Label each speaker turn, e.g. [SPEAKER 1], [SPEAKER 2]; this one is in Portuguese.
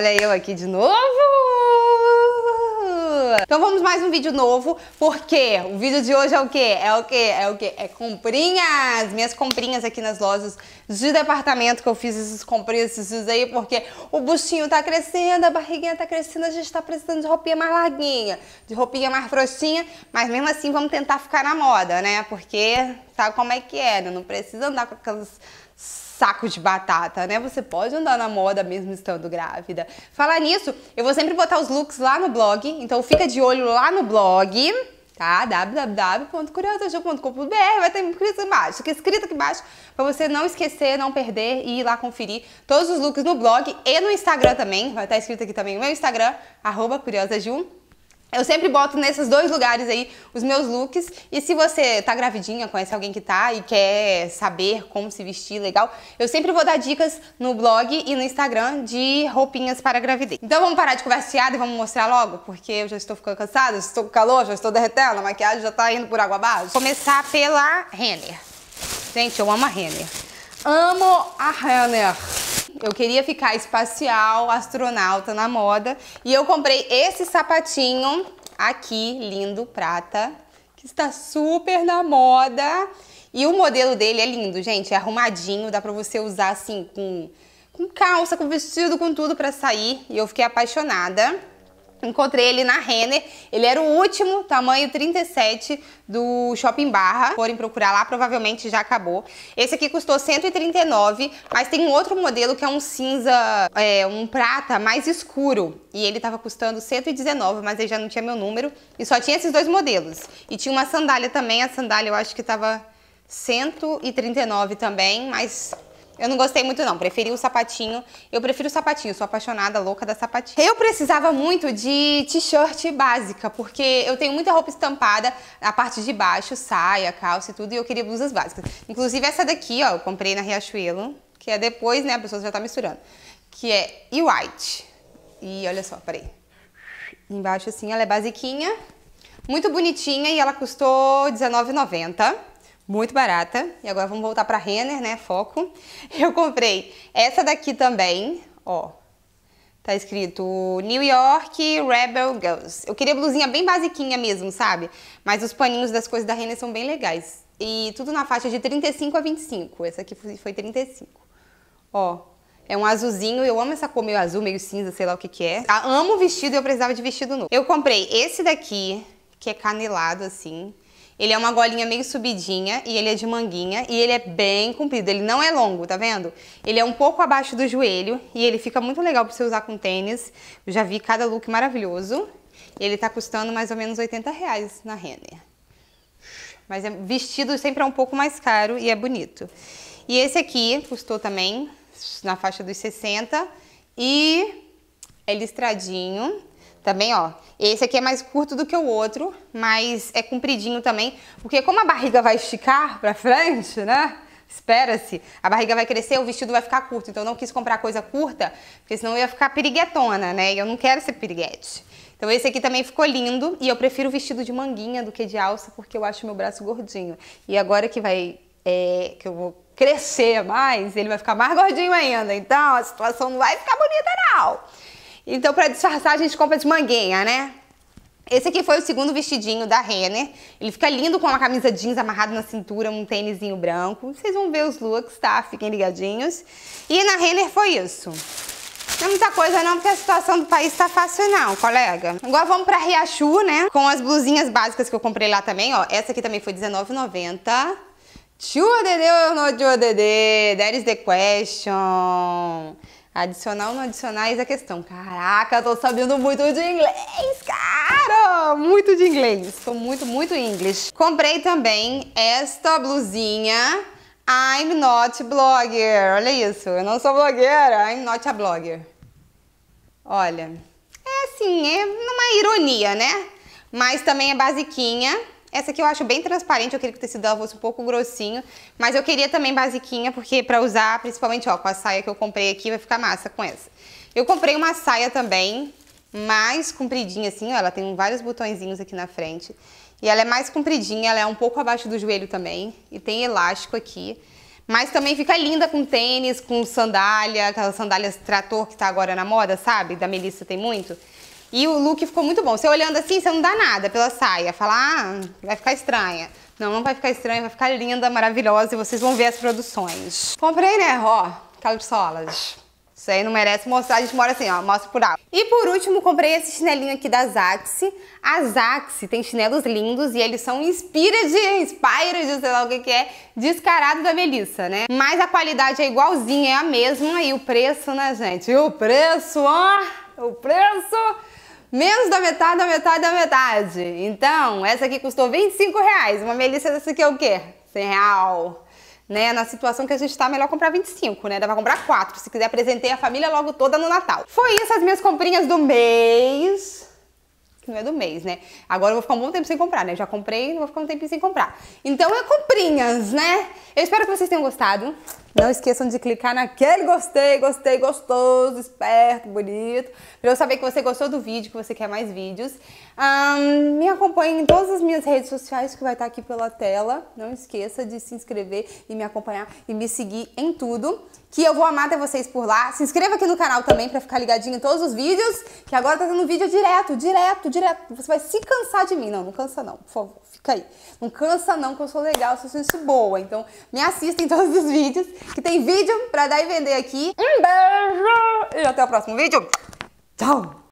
[SPEAKER 1] Olha eu aqui de novo! Então vamos mais um vídeo novo, porque o vídeo de hoje é o quê? É o quê? É o quê? É comprinhas! Minhas comprinhas aqui nas lojas de departamento que eu fiz esses comprinhas esses aí, porque o buchinho tá crescendo, a barriguinha tá crescendo, a gente tá precisando de roupinha mais larguinha, de roupinha mais frouxinha, mas mesmo assim vamos tentar ficar na moda, né? Porque sabe como é que é, né? Não precisa andar com aquelas saco de batata, né? Você pode andar na moda mesmo estando grávida. Falar nisso, eu vou sempre botar os looks lá no blog, então fica de olho lá no blog, tá? www.curiosaju.com.br vai ter escrito embaixo, que escrito aqui embaixo, para você não esquecer, não perder e ir lá conferir todos os looks no blog e no Instagram também, vai estar escrito aqui também o meu Instagram, arroba eu sempre boto nesses dois lugares aí os meus looks. E se você tá gravidinha, conhece alguém que tá e quer saber como se vestir legal, eu sempre vou dar dicas no blog e no Instagram de roupinhas para gravidez. Então vamos parar de conversar e vamos mostrar logo, porque eu já estou ficando cansada, estou com calor, já estou derretendo, a maquiagem já tá indo por água abaixo. Começar pela Renner. Gente, eu amo a Renner. Amo a Renner eu queria ficar espacial, astronauta na moda. E eu comprei esse sapatinho aqui, lindo, prata, que está super na moda. E o modelo dele é lindo, gente, é arrumadinho, dá pra você usar assim com, com calça, com vestido, com tudo pra sair. E eu fiquei apaixonada. Encontrei ele na Renner, ele era o último, tamanho 37 do Shopping Barra. Forem procurar lá, provavelmente já acabou. Esse aqui custou 139, mas tem um outro modelo que é um cinza, é, um prata mais escuro. E ele tava custando 119, mas ele já não tinha meu número. E só tinha esses dois modelos. E tinha uma sandália também, a sandália eu acho que tava 139 também, mas eu não gostei muito não, preferi o sapatinho. Eu prefiro o sapatinho, sou apaixonada, louca da sapatinha. Eu precisava muito de t-shirt básica, porque eu tenho muita roupa estampada na parte de baixo, saia, calça e tudo, e eu queria blusas básicas. Inclusive essa daqui, ó, eu comprei na Riachuelo, que é depois, né, a pessoa já tá misturando, que é e white. E olha só, peraí. Embaixo assim, ela é basiquinha, muito bonitinha e ela custou R$19,90 muito barata. E agora vamos voltar para Renner, né? Foco. Eu comprei essa daqui também, ó. Tá escrito New York Rebel Girls. Eu queria blusinha bem basiquinha mesmo, sabe? Mas os paninhos das coisas da Renner são bem legais. E tudo na faixa de 35 a 25. Essa aqui foi 35. Ó, é um azulzinho, eu amo essa cor meio azul, meio cinza, sei lá o que que é. Eu ah, amo o vestido, eu precisava de vestido novo. Eu comprei esse daqui, que é canelado assim. Ele é uma golinha meio subidinha e ele é de manguinha e ele é bem comprido. Ele não é longo, tá vendo? Ele é um pouco abaixo do joelho e ele fica muito legal pra você usar com tênis. Eu já vi cada look maravilhoso. ele tá custando mais ou menos 80 reais na Renner. Mas é, vestido sempre é um pouco mais caro e é bonito. E esse aqui custou também na faixa dos 60 e é listradinho. Também, ó. Esse aqui é mais curto do que o outro, mas é compridinho também, porque como a barriga vai esticar pra frente, né? Espera-se. A barriga vai crescer, o vestido vai ficar curto. Então, eu não quis comprar coisa curta, porque senão eu ia ficar piriguetona, né? E eu não quero ser piriguete. Então esse aqui também ficou lindo e eu prefiro vestido de manguinha do que de alça porque eu acho meu braço gordinho. E agora que vai, é, que eu vou crescer mais, ele vai ficar mais gordinho ainda. Então a situação não vai ficar bonita não. Então, para disfarçar, a gente compra de manguinha, né? Esse aqui foi o segundo vestidinho da Renner. Ele fica lindo com uma camisa jeans amarrada na cintura, um tênisinho branco. Vocês vão ver os looks, tá? Fiquem ligadinhos. E na Renner foi isso. Não é muita coisa não, porque a situação do país tá fácil não, colega. Agora vamos pra Riachu, né? Com as blusinhas básicas que eu comprei lá também, ó. Essa aqui também foi R$19,90. Tio Dedeu, no Tio Dedê, that is the question. Adicional não adicionais é questão. Caraca, tô sabendo muito de inglês, cara! Muito de inglês. Tô muito, muito inglês. Comprei também esta blusinha. I'm not blogger. Olha isso. Eu não sou blogueira. I'm not a blogger. Olha. É assim, é uma ironia, né? Mas também é basiquinha. Essa aqui eu acho bem transparente, eu queria que o tecido dela fosse um pouco grossinho, mas eu queria também basiquinha, porque pra usar, principalmente, ó, com a saia que eu comprei aqui, vai ficar massa com essa. Eu comprei uma saia também, mais compridinha assim, ó, ela tem vários botõezinhos aqui na frente. E ela é mais compridinha, ela é um pouco abaixo do joelho também, e tem elástico aqui. Mas também fica linda com tênis, com sandália, aquelas sandálias trator que tá agora na moda, sabe? Da Melissa tem muito. E o look ficou muito bom. Você olhando assim, você não dá nada pela saia. Fala, ah, vai ficar estranha. Não, não vai ficar estranha, vai ficar linda, maravilhosa. E vocês vão ver as produções. Comprei, né, ó, calçolas. Isso aí não merece mostrar, a gente mora assim, ó, mostra por alto. E por último, comprei esse chinelinho aqui da Zaxi. A Zaxi tem chinelos lindos e eles são inspira de, inspira de, sei lá o que que é, descarado da Melissa, né? Mas a qualidade é igualzinha, é a mesma e o preço, né, gente? E o preço, ó, o preço... Menos da metade, da metade, da metade. Então, essa aqui custou 25 reais. Uma melissa dessa aqui é o quê? 100 real. Né? Na situação que a gente tá, melhor comprar 25, né? Dá pra comprar 4. Se quiser, apresentei a família logo toda no Natal. Foi isso as minhas comprinhas do mês que não é do mês, né? Agora eu vou ficar um bom tempo sem comprar, né? Já comprei, não vou ficar um tempo sem comprar. Então é comprinhas, né? Eu espero que vocês tenham gostado. Não esqueçam de clicar naquele gostei, gostei, gostoso, esperto, bonito, para eu saber que você gostou do vídeo, que você quer mais vídeos. Um, me acompanhe em todas as minhas redes sociais que vai estar aqui pela tela. Não esqueça de se inscrever e me acompanhar e me seguir em tudo, que eu vou amar ter vocês por lá. Se inscreva aqui no canal também para ficar ligadinho em todos os vídeos, que agora tá tendo vídeo direto, direto, direto. Você vai se cansar de mim. Não, não cansa não, por favor, fica aí. Não cansa não, que eu sou legal, eu sou gente boa. Então me assista em todos os vídeos que tem vídeo pra dar e vender aqui. Um beijo e até o próximo vídeo. Tchau!